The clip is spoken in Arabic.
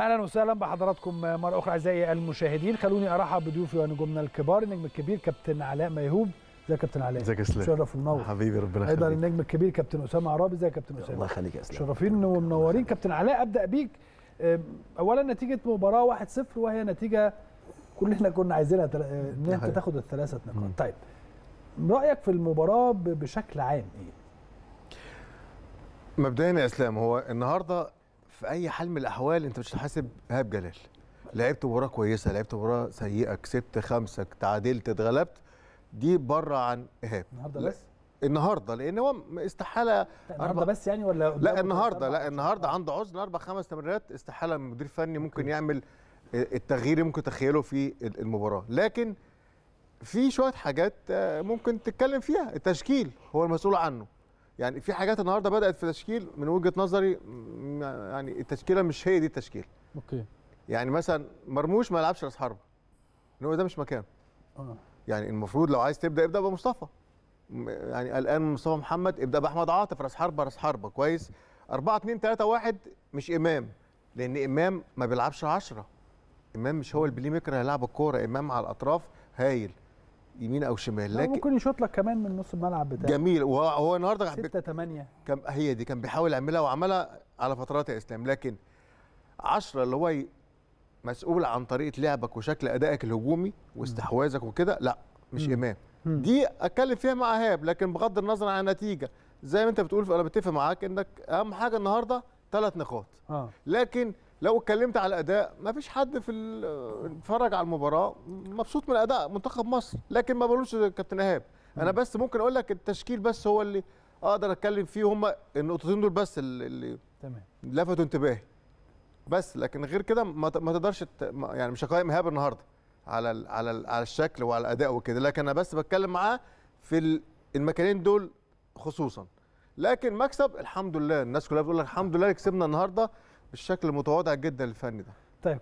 اهلا وسهلا بحضراتكم مره اخرى اعزائي المشاهدين خلوني ارحب بضيوفي ونجومنا الكبار النجم الكبير كابتن علاء ميهوب ازيك كابتن علاء ازيك يا اسلام شرف ونور حبيبي ربنا يخليك ايضا النجم الكبير كابتن اسامه عرابي ازيك كابتن اسامه الله يخليك يا اسلام شرفين ومنورين كابتن علاء ابدا بيك اولا نتيجه مباراه 1-0 وهي نتيجه كلنا كنا عايزينها ان انت تاخد الثلاثه نقاط طيب رايك في المباراه بشكل عام ايه مبدئيا يا اسلام هو النهارده في اي حال من الاحوال انت مش هتحاسب ايهاب جلال لعبت مباراه كويسه لعبت مباراه سيئه كسبت خمسه تعادلت اتغلبت دي بره عن ايهاب النهارده بس النهارده لان هو استحاله النهارده بس يعني ولا لا النهارده لا النهارده عنده عذر اربع خمس تمريرات استحاله من مدير فني ممكن يعمل آه، التغيير اللي ممكن تخيله في المباراه لكن في شويه حاجات آه، ممكن تتكلم فيها التشكيل هو المسؤول عنه يعني في حاجات النهارده بدات في تشكيل من وجهه نظري يعني التشكيله مش هي دي التشكيل اوكي يعني مثلا مرموش ما يلعبش راس حربه هو ده مش مكانه اه يعني المفروض لو عايز تبدا ابدا بمصطفى يعني قلقان مصطفى محمد ابدا باحمد عاطف راس حربه راس حربه كويس 4 2 3 1 مش امام لان امام ما بيلعبش 10 امام مش هو البلي ميكر هيلعب الكوره امام على الاطراف هايل يمين او شمال لكن ممكن يشوط لك كمان من نص الملعب بتاعه جميل وهو النهارده 6 8 كان هي دي كان بيحاول يعملها وعملها على فترات يا اسلام لكن 10 اللي هو مسؤول عن طريقه لعبك وشكل ادائك الهجومي واستحواذك وكده لا مش مم. امام مم. دي اتكلم فيها مع هاب لكن بغض النظر عن النتيجه زي ما انت بتقول انا بتفق معاك انك اهم حاجه النهارده ثلاث نقاط آه. لكن لو اتكلمت على الاداء ما فيش حد في آه، اتفرج على المباراه مبسوط من اداء منتخب مصر لكن ما بقولوش كابتن ايهاب انا بس ممكن اقول لك التشكيل بس هو اللي اقدر اتكلم فيه هم النقطتين دول بس اللي تمام لفتوا انتباهي بس لكن غير كده ما تقدرش يعني مش هقيم ايهاب النهارده على الـ على الـ على الشكل وعلى الاداء وكده لكن انا بس بتكلم معاه في المكانين دول خصوصا لكن مكسب الحمد لله الناس كلها بتقول لك الحمد لله كسبنا النهارده الشكل المتواضع جدا للفن ده طيب